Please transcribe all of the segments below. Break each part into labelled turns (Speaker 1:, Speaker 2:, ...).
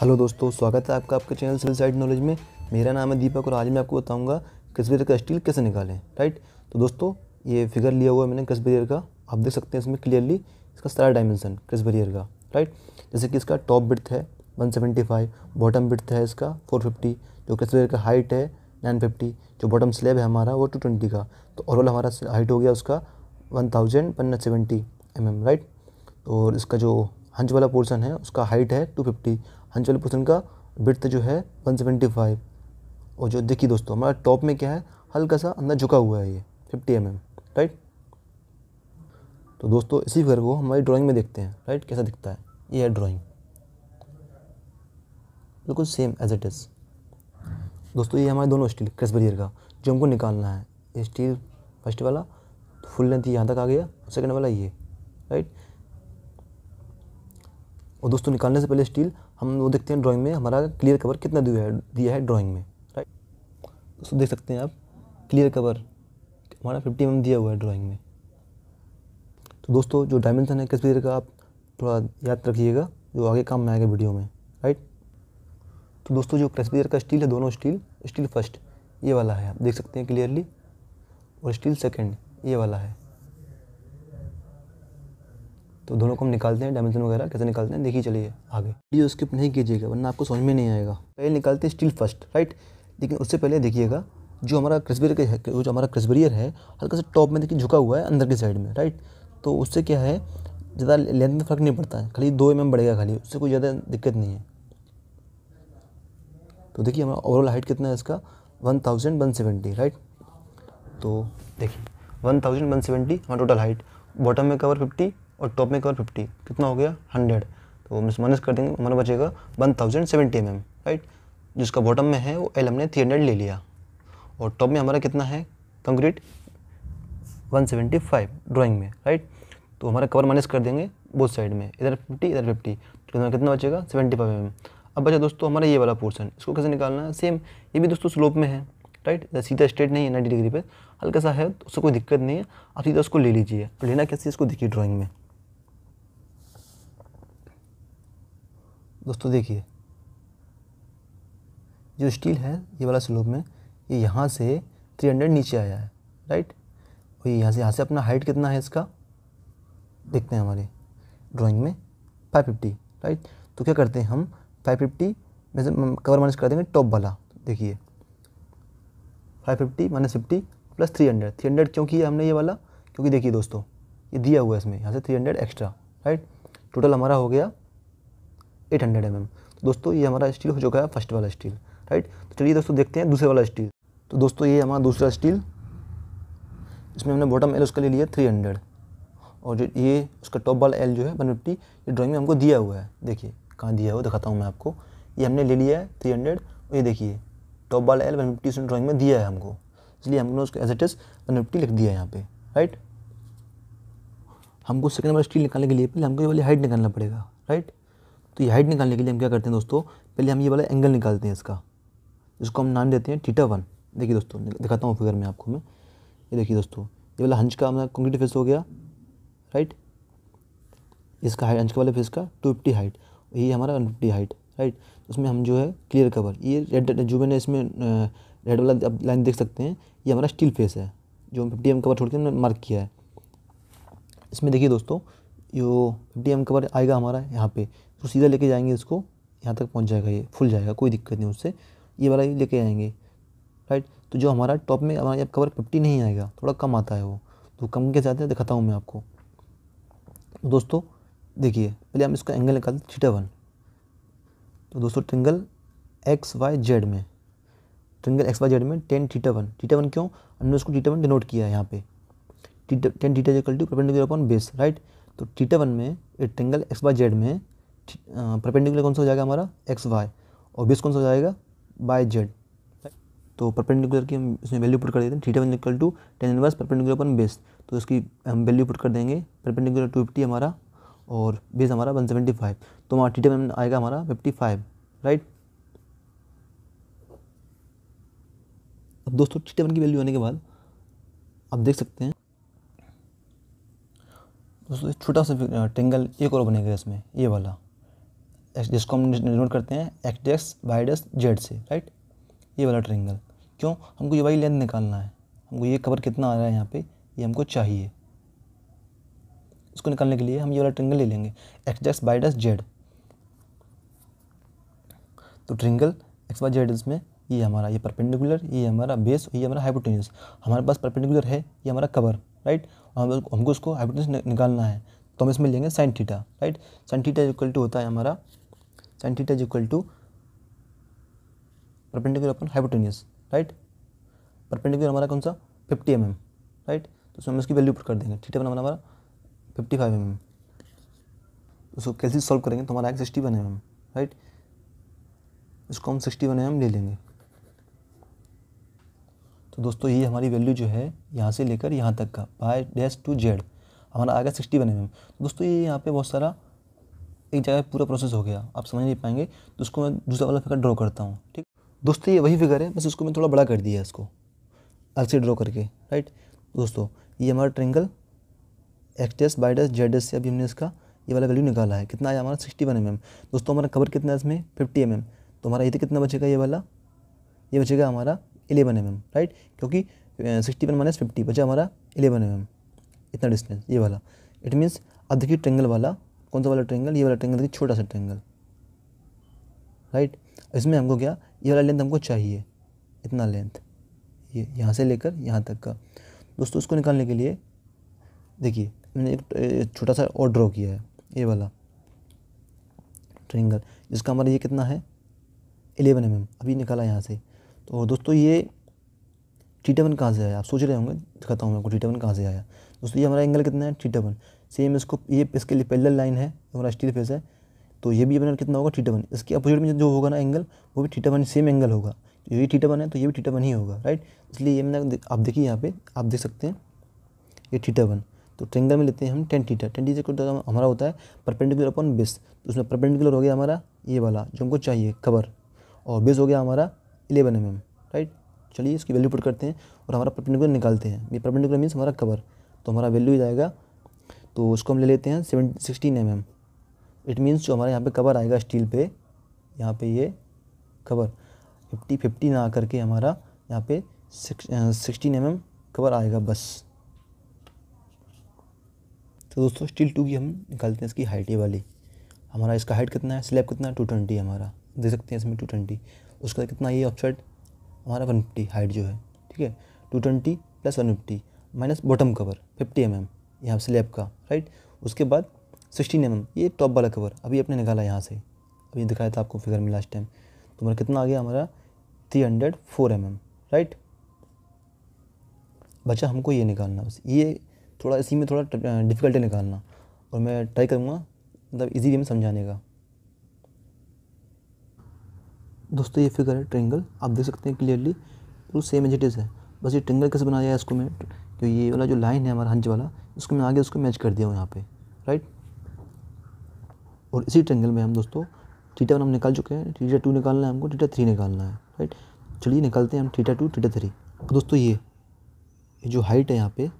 Speaker 1: Hello दोस्तों स्वागत है आपका आपके चैनल सिविल साइड नॉलेज में मेरा नाम है दीपक और आज मैं आपको बताऊंगा क्रिस्बेरियर का स्टील कैसे निकालें राइट तो दोस्तों ये फिगर लिया हुआ है मैंने क्रिस्बेरियर का आप देख सकते हैं इसमें क्लियरली इसका सारा डायमेंशन क्रिस्बेरियर का राइट जैसे कि इसका टॉप ब्रथ है वन बॉटम ब्रथ है इसका फोर जो क्रिस्बेरियर का हाइट है नाइन जो बॉटम स्लेब है हमारा वो टू का तो ओवरऑल हमारा हाइट हो गया उसका वन थाउजेंड राइट और इसका जो हंच वाला पोर्सन है उसका हाइट है टू फिफ्टी अनचालीस परसेंट का ब्रथ जो है वन सेवेंटी फाइव और जो देखिए दोस्तों हमारा टॉप में क्या है हल्का सा अंदर झुका हुआ है ये फिफ्टी एम एम राइट तो दोस्तों इसी फिगर को हमारी ड्राइंग में देखते हैं राइट कैसा दिखता है ये है ड्राइंग बिल्कुल सेम एज इट इज़ दोस्तों ये हमारे दोनों स्टील क्रेस बरियर का जो हमको निकालना है ये स्टील फर्स्ट वाला फुल लेंथ यहाँ तक आ गया सेकंड वाला ये राइट और दोस्तों निकालने से पहले स्टील हम वो देखते हैं ड्राइंग में हमारा क्लियर कवर कितना दिया है दिया है ड्राइंग में राइट उसको देख सकते हैं आप क्लियर कवर हमारा फिफ्टी एम mm दिया हुआ है ड्राइंग में तो दोस्तों जो डायमेंसन है कश्मीर का आप थोड़ा याद रखिएगा जो आगे काम में आएगा वीडियो में राइट तो दोस्तों जो कश्मीर का स्टील है दोनों स्टील स्टील फर्स्ट ये वाला है आप देख सकते हैं क्लियरली और स्टील सेकेंड ये वाला है तो दोनों को हम निकालते हैं डायमेंशन वगैरह कैसे निकालते हैं देखिए चलिए आगे वीडियो स्किप नहीं कीजिएगा वरना आपको समझ में नहीं आएगा पहले निकालते हैं स्टील फर्स्ट राइट लेकिन उससे पहले देखिएगा जो हमारा क्रिस्बेर है जो हमारा क्रिस्बेरियर है हल्का सा टॉप में देखिए झुका हुआ है अंदर की साइड में राइट तो उससे क्या है ज़्यादा लेंथ में फ़र्क नहीं पड़ता है खाली दो एम mm बढ़ेगा खाली उससे कोई ज़्यादा दिक्कत नहीं है तो देखिए हमारा ओवरऑल हाइट कितना है इसका one thousand one seventy right तो देखिए वन थाउजेंड वन सेवेंटी हमारा टोटल हाइट बॉटम में कवर फिफ्टी और टॉप में एक और फिफ्टी कितना हो गया हंड्रेड तो हम माइनस कर देंगे हमारा बचेगा one thousand seventy M right जिसका बॉटम में है वो एल हमने थ्री हंड्रेड ले लिया और टॉप में हमारा कितना है concrete one seventy five drawing में राइट तो हमारा कवर माइनस कर देंगे बोथ साइड में इधर फिफ्टी इधर फिफ्टी तो कितना बचेगा सेवेंटी फाइव एम अब बचा दोस्तों हमारा ये वाला पोर्सन इसको कैसे निकालना है सेम ये भी दोस्तों स्लोप में है राइट सीधा स्ट्रेट नहीं है नाइन्टी डिग्री पे हल्का सा है तो उससे कोई दिक्कत नहीं है आप सीधा उसको ले लीजिए लेना कैसे इसको देखिए ड्राइंग में दोस्तों देखिए जो स्टील है ये वाला स्लोप में ये यहाँ से थ्री हंड्रेड नीचे आया है राइट और ये यहाँ से यहाँ से अपना हाइट कितना है इसका देखते हैं हमारे ड्राइंग में फाइव फिफ्टी राइट तो क्या करते हैं हम फाइव फिफ्टी कवर माइनस कर देंगे टॉप वाला देखिए five fifty minus fifty plus three hundred three hundred क्यों किया हमने ये वाला क्योंकि देखिए दोस्तों ये दिया हुआ है इसमें यहाँ से three hundred extra right total हमारा हो गया एट हंड्रेड एम एम तो दोस्तों ये हमारा स्टील हो चुका है फर्स्ट वाला स्टील राइट तो चलिए दोस्तों देखते हैं दूसरे वाला स्टील तो दोस्तों ये हमारा दूसरा स्टील इसमें हमने बॉटम एल उसका ले लिया थ्री हंड्रेड और जो ये उसका टॉप वाला एल जो है वन फिफ्टी ये ड्राइंग में हमको दिया हुआ है देखिए कहाँ दिया हुआ दिखाता हूँ मैं आपको ये हमने ले लिया है थ्री हंड्रेड और ये देखिए टॉप वाला एल वन फिफ्टी उसने ड्राइंग में दिया है हमको इसलिए हमने उसको as it is one fifty लिख दिया है यहाँ पर राइट हमको सेकेंड वाला स्टील निकालने के लिए पहले हमको ये वाली हाइट निकालना पड़ेगा राइट तो ये हाइट निकालने के लिए हम क्या करते हैं दोस्तों पहले हम ये वाला एंगल निकालते हैं इसका जिसको हम नाम देते हैं टीटा वन देखिए दोस्तों दिखाता हूँ फिगर में आपको मैं ये देखिए दोस्तों ये वाला हंच का हमारा कंक्रीट फेस हो गया राइट इसका हाइट हंच के वाले फेस का टू फिफ्टी हाइट ये हमारा वन फिफ्टी हाइट राइट उसमें हम जो है क्लियर कवर ये रेड जो मैंने इसमें रेड वाला आप लाइन देख सकते हैं ये हमारा स्टील फेस है जो हम फिफ्टी एम कवर छोड़ के हमने मार्क किया है इसमें देखिए दोस्तों यो फिफ्टी एम कवर आएगा हमारा यहाँ पे तो सीधा लेके जाएंगे इसको यहाँ तक पहुँच जाएगा ये फुल जाएगा कोई दिक्कत नहीं उससे ये वाला ही लेके आएंगे राइट तो जो हमारा टॉप में हमारा यहाँ कवर फिफ्टी नहीं आएगा थोड़ा कम आता है वो तो कम के साथ दिखाता हूँ मैं आपको तो दोस्तों देखिए पहले हम इसका एंगल निकालते थीटा वन तो दोस्तों ट्रिंगल एक्स वाई जेड में ट्रिंगल एक्स वाई जेड में tan theta one theta one क्यों हमने उसको थीटा वन डिनोट किया है यहाँ पे tan theta equal to perpendicular upon base right तो थीटा वन में ट्रिंगल एक्स वाई जेड में परपेंडिकुलर कौन सा हो जाएगा हमारा एक्स वाई और बेस कौन सा हो जाएगा बाय जेड तो परपेंडिकुलर की हम इसमें वैल्यू पुट कर देते हैं theta one equal to tan inverse perpendicular upon base तो इसकी हम वैल्यू पुट कर देंगे परपेंडिकुलर टू फिफ्टी हमारा और बेस हमारा वन सेवेंटी फाइव तो हमारा थीटा वन आएगा हमारा फिफ्टी फाइव राइट अब दोस्तों थीटा वन की वैल्यू आने के बाद आप देख सकते हैं दोस्तों छोटा सा टेंगल एक और बनेगा इसमें ये वाला जिसको हम डिनोट करते हैं X dash Y dash Z से राइट ये वाला ट्रेंगल क्यों हमको ये वाई लेंथ निकालना है हमको ये कवर कितना आ रहा है यहाँ पे ये हमको चाहिए इसको निकालने के लिए हम ये वाला ट्रिंगल ले लेंगे X dash Y dash Z तो ट्रिंगल एक्स वाई जेड इसमें ये हमारा ये परपेंडिकुलर ये हमारा बेस ये हमारा हाइपोटेनस हमारे पास परपेंडिकुलर है ये हमारा कवर राइट हम हमको उसको हाइपोटेनस निकालना है तो हम इसमें लेंगे sine theta right sine theta equal to होता है हमारा sin theta is equal to perpendicular upon hypotenuse right perpendicular हमारा कौन सा 50 mm, right तो उसमें हम इसकी वैल्यू पुट कर देंगे theta बना हमारा 55 फाइव mm. तो उसको कैसे सॉल्व करेंगे तो हमारा x 61 mm right इसको हम 61 mm ले लेंगे तो दोस्तों ये हमारी वैल्यू जो है यहाँ से लेकर यहाँ तक का बाय डैश टू जेड हमारा आ गया सिक्सटी वन एम तो दोस्तों ये यहाँ पे बहुत सारा एक जगह पूरा प्रोसेस हो गया आप समझ नहीं पाएंगे तो उसको मैं दूसरा वाला फिगर ड्रॉ करता हूँ ठीक दोस्तों ये वही फिगर है बस उसको मैंने थोड़ा बड़ा कर दिया इसको अलग से ड्रॉ करके राइट दोस्तों ये हमारा ट्रेंगल एक्सटेस बाइडस जेड से अभी हमने इसका ये वाला वैल्यू निकाला है कितना आया हमारा सिक्सटी वन एम एम दोस्तों हमारा कवर कितना है इसमें फिफ्टी एम एम तो हमारा ये तो कितना बचेगा ये वाला ये बचेगा हमारा एलेवन एम एम राइट क्योंकि सिक्सटी वन माइनस फिफ्टी बचा हमारा एलेवन एम एम इतना डिस्टेंस ये वाला इट मीन्स अब देखिए ट्रेंगल वाला कौन सा वाला ट्रेंगल ये वाला ट्रेंगल देखिए छोटा सा ट्रेंगल राइट इसमें हमको क्या ये वाला लेंथ हमको चाहिए इतना लेंथ ये यहाँ से लेकर यहाँ तक का दोस्तों उसको निकालने के लिए देखिए मैंने एक छोटा सा और ड्रॉ किया है ये वाला ट्रेंगल जिसका हमारा ये कितना है एलेवन एम mm, अभी निकाला यहाँ से तो दोस्तों ये थीटा वन कहाँ से आया आप सोच रहे होंगे दिखाता हूँ मैं आपको थीटा वन कहाँ से आया दोस्तों ये हमारा एंगल कितना है थीटा वन सेम इसको ये इसके लिए पैरेलल लाइन है हमारा स्टील फेस है तो ये भी अपना कितना होगा थीटा वन इसके अपोजिट में जो होगा ना एंगल वो भी थीटा वन सेम एंगल होगा तो ये टीटा थीटा वन है तो ये भी थीटा वन ही होगा राइट इसलिए ये मैंने आप देखिए यहाँ पे आप देख सकते हैं ये थीटा वन तो ट्रेंगल में लेते हैं हम टेन थीटा टेन थीटा हमारा होता है परपेंडिकुलर अपन बेस तो उसमें परपेंडिकुलर हो गया हमारा ये वाला जो हमको चाहिए कवर और बेस हो गया हमारा इलेवन एम राइट चलिए इसकी वैल्यू पुट करते हैं और हमारा परपेंडिकुलर निकालते हैं ये परपेंडिकुलर मीन्स हमारा कवर तो हमारा वैल्यू जाएगा तो उसको हम ले लेते हैं seven sixteen M M it means जो हमारे यहाँ पे कवर आएगा स्टील पे यहाँ पे ये कवर फिफ्टी फिफ्टी ना आकर के हमारा यहाँ पे सिक्सटीन एम एम कवर आएगा बस तो दोस्तों स्टील टू की हम निकालते हैं इसकी हाइट ये वाली हमारा इसका हाइट कितना है स्लैब कितना है टू ट्वेंटी हमारा दे सकते हैं इसमें टू ट्वेंटी उसका कितना ये ऑफ साइड हमारा वन फिफ्टी हाइट जो है ठीक है two twenty plus one fifty minus bottom cover fifty M M यहाँ स्लेब का राइट उसके बाद सिक्सटीन एम ये टॉप वाला कवर अभी आपने निकाला यहाँ से अभी दिखाया था आपको फिगर में लास्ट टाइम तो हमारा कितना आ गया हमारा three hundred four M right बचा हमको ये निकालना बस ये थोड़ा इसी में थोड़ा डिफिकल्टी निकालना और मैं ट्राई करूँगा मतलब इजी वे में समझाने का दोस्तों ये फिगर है ट्रेंगल आप देख सकते हैं क्लियरली तो सेम एजिटिस है बस ये ट्रेंगल कैसे बनाया है इसको मैं तो ये वाला जो लाइन है हमारा हंज वाला उसको मैं आगे उसको मैच कर दिया हूँ यहाँ पे राइट और इसी ट्रेंगल में हम दोस्तों थीटा वन हम निकाल चुके हैं थीटा टू निकालना है हमको थीटा थ्री निकालना है राइट चलिए निकालते हैं हम थीटा टू थीटा थ्री दोस्तों ये जो हाइट है यहाँ पे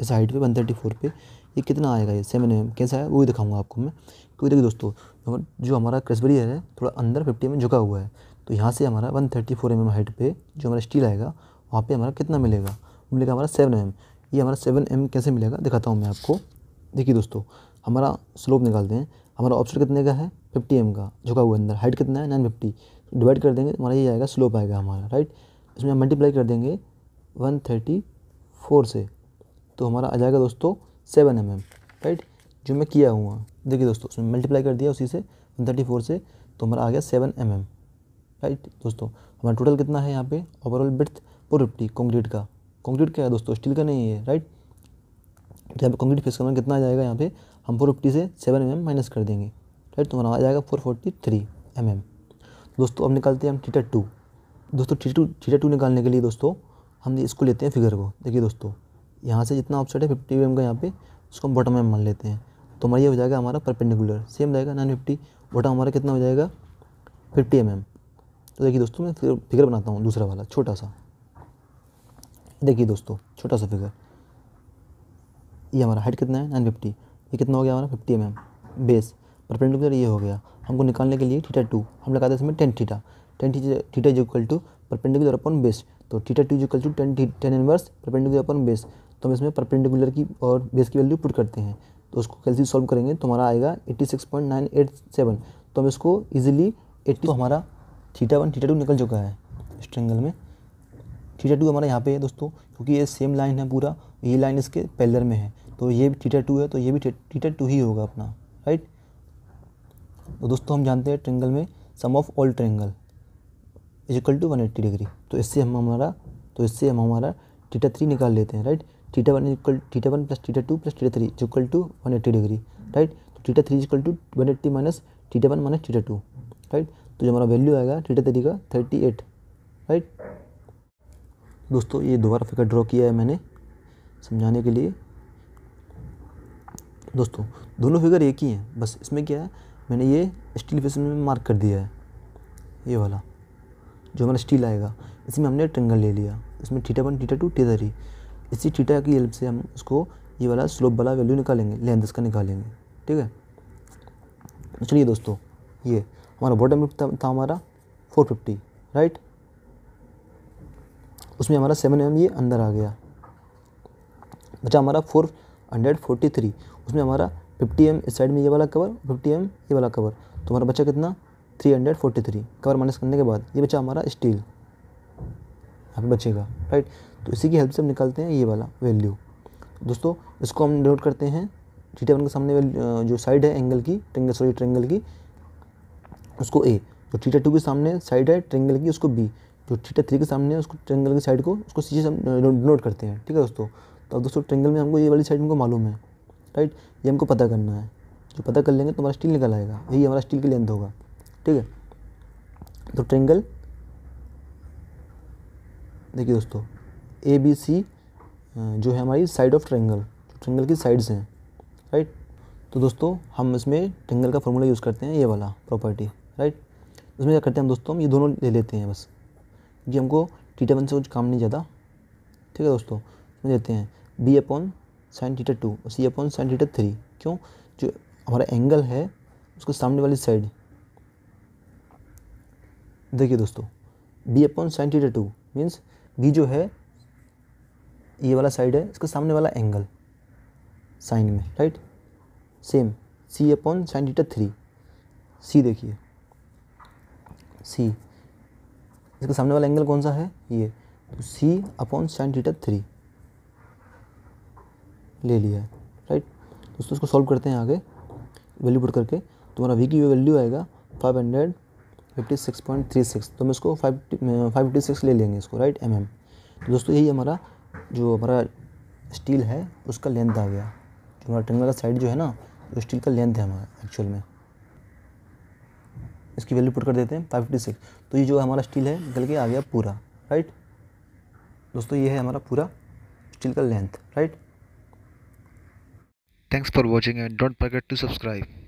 Speaker 1: इस हाइट पे वन थर्टी फोर पे ये कितना आएगा ये सेवन एम कैसा है वो भी दिखाऊंगा आपको मैं क्योंकि देखिए दोस्तों जो हमारा क्रसबरी है थोड़ा अंदर फिफ्टी में झुका हुआ है तो यहाँ से हमारा one thirty four M M height पर जो हमारा स्टील आएगा वहाँ पर हमारा कितना मिलेगा मिलेगा हमारा सेवन एम ये हमारा सेवन एम कैसे मिलेगा दिखाता हूँ मैं आपको देखिए दोस्तों हमारा स्लोप निकालते हैं हमारा ऑप्शन कितने का है फिफ्टी एम का झुका हुआ अंदर हाइट कितना है नाइन फिफ्टी डिवाइड कर देंगे हमारा ये आएगा स्लोप आएगा हमारा राइट इसमें हम मल्टीप्लाई कर देंगे वन थर्टी फोर से तो हमारा आ जाएगा दोस्तों सेवन एम एम राइट जो मैं किया हुआ देखिए दोस्तों उसमें मल्टीप्लाई कर दिया उसी से वन थर्टी फोर से तो हमारा आ गया सेवन एम एम राइट दोस्तों हमारा टोटल कितना है यहाँ पर overall breadth four fifty concrete का कंक्रीट क्या है दोस्तों स्टील का नहीं है राइट तो यहाँ पर कंक्रीट फेस करना कितना आ जाएगा यहाँ पे हम फोर फिफ्टी से सेवन एम माइनस कर देंगे राइट तो हमारा आ जाएगा four forty three M M दोस्तों अब निकालते हैं हम थीटा टू दोस्तों थीटा टू थीटा टू निकालने के लिए दोस्तों हम इसको लेते हैं फिगर को देखिए दोस्तों यहाँ से जितना ऑप्शन है फिफ्टी एम का यहाँ पे उसको हम बॉटम एम मान लेते हैं तो हमारा ये हो जाएगा हमारा परपेंडिकुलर सेम रहेगा नाइन फिफ्टी बॉटम हमारा कितना हो जाएगा फिफ्टी एम तो देखिए दोस्तों मैं फिगर बनाता हूँ दूसरा वाला छोटा सा देखिए दोस्तों छोटा सा फिगर ये हमारा हाइट कितना है नाइन फिफ्टी ये कितना हो गया हमारा fifty M M base perpendicular ये हो गया हमको निकालने के लिए थीटा टू हम लगाते हैं इसमें टेन थीटा टेन थीटा जो equal to perpendicular upon base तो थीटा टू जो equal to tan tan inverse perpendicular upon base तो हम इसमें परपेंडिकुलर की और बेस की वैल्यू पुट करते हैं तो उसको कैसे सॉल्व करेंगे तो हमारा आएगा eighty six point nine eight seven तो हम इसको ईजिली एट्टी तो हमारा थीटा वन थीटा टू निकल चुका है इस में थीटा टू हमारा यहाँ पे है दोस्तों क्योंकि ये सेम लाइन है पूरा ये लाइन इसके पैलर में है तो ये भी थीटा टू है तो ये भी थीटा टू ही होगा अपना राइट तो दोस्तों हम जानते हैं ट्रेंगल में sum of all triangle is equal to one eighty degree तो इससे हम हमारा तो इससे हम हमारा थीटा थ्री निकाल लेते हैं right theta one equal theta one plus theta two plus theta three equal to one eighty degree right तो theta three equal to one eighty minus theta one minus theta two right तो जो हमारा value आएगा theta three का thirty eight right दोस्तों ये दोबारा figure draw किया है मैंने समझाने के लिए दोस्तों दोनों फिगर एक ही हैं बस इसमें क्या है मैंने ये स्टील फेस में मार्क कर दिया है ये वाला जो हमारा स्टील आएगा इसमें हमने ट्रंगल ले लिया इसमें theta one theta two theta three इसी टीटा की हेल्प से हम उसको ये वाला स्लोप वाला वैल्यू निकालेंगे लेंथ इसका निकालेंगे ठीक है चलिए दोस्तों ये हमारा बॉटम था, था हमारा फोर फिफ्टी राइट उसमें हमारा सेवन एम ये अंदर आ गया बचा हमारा फोर हंड्रेड फोर्टी थ्री उसमें हमारा फिफ्टी एम इस साइड में ये वाला कवर फिफ्टी एम ये वाला कवर तो हमारा बचा कितना थ्री हंड्रेड फोर्टी थ्री कवर माइनस करने के बाद ये बचा हमारा स्टील यहाँ पर बचेगा राइट तो इसी की हेल्प से हम निकालते हैं ये वाला वैल्यू दोस्तों इसको हम नोट करते हैं थीटा वन के सामने जो साइड है एंगल की ट्रेंगल सॉरी ट्रेंगल की उसको ए तो थीटा टू के सामने साइड है ट्रेंगल की उसको बी जो तो थीटा थ्री के सामने उसको ट्रेंगल की साइड को उसको सीधे नोट करते हैं ठीक है दोस्तों तो अब दोस्तों ट्रेंगल में हमको ये वाली साइड हमको मालूम है राइट ये हमको पता करना है जो पता कर लेंगे तो हमारा स्टील निकल आएगा यही हमारा स्टील की लेंथ होगा ठीक है तो ट्रेंगल देखिए दोस्तों ए बी सी जो है हमारी साइड ऑफ ट्रेंगल ट्रेंगल की साइड्स हैं राइट तो दोस्तों हम इसमें ट्रेंगल का फॉर्मूला यूज़ करते हैं ये वाला प्रॉपर्टी राइट उसमें क्या करते हैं हम दोस्तों हम ये दोनों ले लेते हैं बस ये हमको टीटा वन से कुछ काम नहीं जाता ठीक है दोस्तों देते हैं B upon sine theta two और C upon sine theta three क्यों जो हमारा एंगल है उसके सामने वाली साइड देखिए दोस्तों B upon sine theta two means B जो है ये वाला साइड है इसका सामने वाला एंगल साइन में right same C upon sine theta three C देखिए सी इसका तो सामने वाला एंगल कौन सा है ये तो C upon sine theta three ले लिया है राइट दोस्तों इसको सॉल्व करते हैं आगे वैल्यू पुट करके तुम्हारा वी की वैल्यू आएगा five hundred fifty six point three six तो हम इसको फाइव फाइव फिफ्टी सिक्स ले लेंगे इसको राइट एम एम तो दोस्तों यही हमारा जो हमारा स्टील है उसका लेंथ आ गया जो हमारा ट्रेंगल का साइड जो है ना वो स्टील का लेंथ है हमारा एक्चुअल में इसकी वैल्यू पुट कर देते हैं फाइव फिफ्टी सिक्स तो ये जो हमारा स्टील है निकल के आ गया पूरा राइट दोस्तों ये है हमारा पूरा स्टील का length right thanks for watching and don't forget to subscribe